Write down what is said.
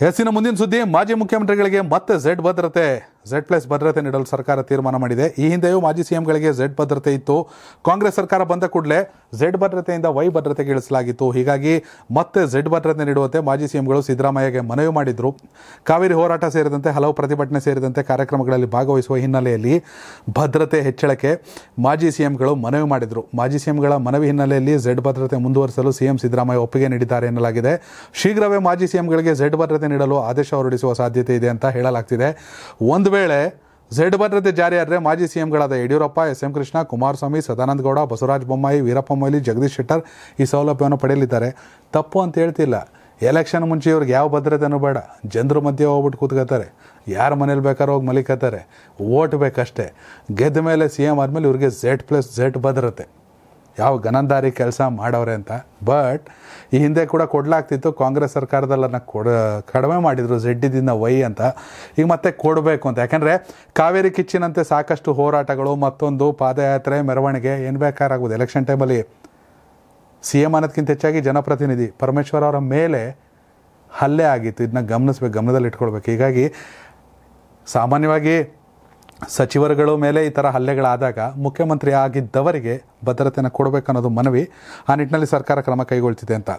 ಹೆಸರಿನ ಮುಂದಿನ ಸುದ್ದಿ ಮಾಜಿ ಮುಖ್ಯಮಂತ್ರಿಗಳಿಗೆ ಮತ್ತೆ ಝೆಡ್ ಭದ್ರತೆ ಝೆಡ್ ಪ್ಲಸ್ ಭದ್ರತೆ ನೀಡಲು ಸರ್ಕಾರ ತೀರ್ಮಾನ ಮಾಡಿದೆ ಈ ಹಿಂದೆಯೂ ಮಾಜಿ ಸಿಎಂಗಳಿಗೆ ಝೆಡ್ ಭದ್ರತೆ ಇತ್ತು ಕಾಂಗ್ರೆಸ್ ಸರ್ಕಾರ ಬಂದ ಕೂಡಲೇ ಝೆಡ್ ಭದ್ರತೆಯಿಂದ ವೈ ಭದ್ರತೆಗೆ ಇಳಿಸಲಾಗಿತ್ತು ಹೀಗಾಗಿ ಮತ್ತೆ ಝೆಡ್ ಭದ್ರತೆ ನೀಡುವಂತೆ ಮಾಜಿ ಸಿಎಂಗಳು ಸಿದ್ದರಾಮಯ್ಯಗೆ ಮನವಿ ಮಾಡಿದ್ರು ಕಾವೇರಿ ಹೋರಾಟ ಸೇರಿದಂತೆ ಹಲವು ಪ್ರತಿಭಟನೆ ಸೇರಿದಂತೆ ಕಾರ್ಯಕ್ರಮಗಳಲ್ಲಿ ಭಾಗವಹಿಸುವ ಹಿನ್ನೆಲೆಯಲ್ಲಿ ಭದ್ರತೆ ಹೆಚ್ಚಳಕ್ಕೆ ಮಾಜಿ ಸಿಎಂಗಳು ಮನವಿ ಮಾಡಿದ್ರು ಮಾಜಿ ಸಿಎಂಗಳ ಮನವಿ ಹಿನ್ನೆಲೆಯಲ್ಲಿ ಝೆಡ್ ಭದ್ರತೆ ಮುಂದುವರಿಸಲು ಸಿಎಂ ಸಿದ್ದರಾಮಯ್ಯ ಒಪ್ಪಿಗೆ ನೀಡಿದ್ದಾರೆ ಎನ್ನಲಾಗಿದೆ ಶೀಘ್ರವೇ ಮಾಜಿ ಸಿಎಂಗಳಿಗೆ ಝೆಡ್ ಭದ್ರತೆ ನೀಡಲು ಆದೇಶ ಹೊರಡಿಸುವ ಸಾಧ್ಯತೆ ಇದೆ ಅಂತ ಹೇಳಲಾಗ್ತಿದೆ ಒಂದು ವೇಳೆ ಝೆಡ್ ಭದ್ರತೆ ಜಾರಿಯಾದರೆ ಮಾಜಿ ಸಿಎಂಗಳಾದ ಯಡಿಯೂರಪ್ಪ ಎಸ್ ಎಂ ಕೃಷ್ಣ ಕುಮಾರಸ್ವಾಮಿ ಸದಾನಂದ ಗೌಡ ಬಸವರಾಜ ಬೊಮ್ಮಾಯಿ ವೀರಪ್ಪ ಮೊಯ್ಲಿ ಜಗದೀಶ್ ಶೆಟ್ಟರ್ ಈ ಸೌಲಭ್ಯವನ್ನು ಪಡೆಯಲಿದ್ದಾರೆ ತಪ್ಪು ಅಂತ ಹೇಳ್ತಿಲ್ಲ ಎಲೆಕ್ಷನ್ ಮುಂಚೆ ಇವ್ರಿಗೆ ಯಾವ ಭದ್ರತೆನೂ ಬೇಡ ಜನರು ಮಧ್ಯೆ ಹೋಗ್ಬಿಟ್ಟು ಕೂತ್ಕೋತಾರೆ ಯಾರ ಮನೇಲಿ ಬೇಕಾದ್ರೂ ಹೋಗಿ ಮಲಿಕತ್ತಾರೆ ಓಟ್ ಬೇಕಷ್ಟೇ ಗೆದ್ದ ಮೇಲೆ ಸಿ ಎಂ ಆದಮೇಲೆ ಇವ್ರಿಗೆ ಝೆಡ್ ಪ್ಲಸ್ ಝೆಡ್ ಭದ್ರತೆ ಯಾವ ಗನಂದಾರಿ ಕೆಲಸ ಮಾಡವ್ರೆ ಅಂತ ಬಟ್ ಈ ಹಿಂದೆ ಕೂಡ ಕೊಡಲಾಗ್ತಿತ್ತು ಕಾಂಗ್ರೆಸ್ ಸರ್ಕಾರದಲ್ಲನ್ನು ಕೊಡ ಕಡಿಮೆ ಮಾಡಿದರು ಜೆಡ್ಡಿದಿಂದ ವೈ ಅಂತ ಈಗ ಮತ್ತೆ ಕೊಡಬೇಕು ಅಂತ ಯಾಕಂದರೆ ಕಾವೇರಿ ಕಿಚ್ಚಿನಂತೆ ಸಾಕಷ್ಟು ಹೋರಾಟಗಳು ಮತ್ತೊಂದು ಪಾದಯಾತ್ರೆ ಮೆರವಣಿಗೆ ಏನು ಬೇಕಾರಾಗೋದು ಎಲೆಕ್ಷನ್ ಟೈಮಲ್ಲಿ ಸಿ ಎಮ್ ಅನ್ನೋದಕ್ಕಿಂತ ಹೆಚ್ಚಾಗಿ ಜನಪ್ರತಿನಿಧಿ ಪರಮೇಶ್ವರ್ ಅವರ ಮೇಲೆ ಹಲ್ಲೆ ಆಗಿತ್ತು ಇದನ್ನ ಗಮನಿಸ್ಬೇಕು ಗಮನದಲ್ಲಿ ಇಟ್ಕೊಳ್ಬೇಕು ಹೀಗಾಗಿ ಸಾಮಾನ್ಯವಾಗಿ ಸಚಿವರುಗಳು ಮೇಲೆ ಈ ಥರ ಹಲ್ಲೆಗಳಾದಾಗ ಮುಖ್ಯಮಂತ್ರಿ ಆಗಿದ್ದವರಿಗೆ ಭದ್ರತೆಯನ್ನು ಕೊಡಬೇಕನ್ನೋದು ಮನವಿ ಆ ನಿಟ್ಟಿನಲ್ಲಿ ಸರ್ಕಾರ ಕ್ರಮ ಕೈಗೊಳ್ತಿದೆ ಅಂತ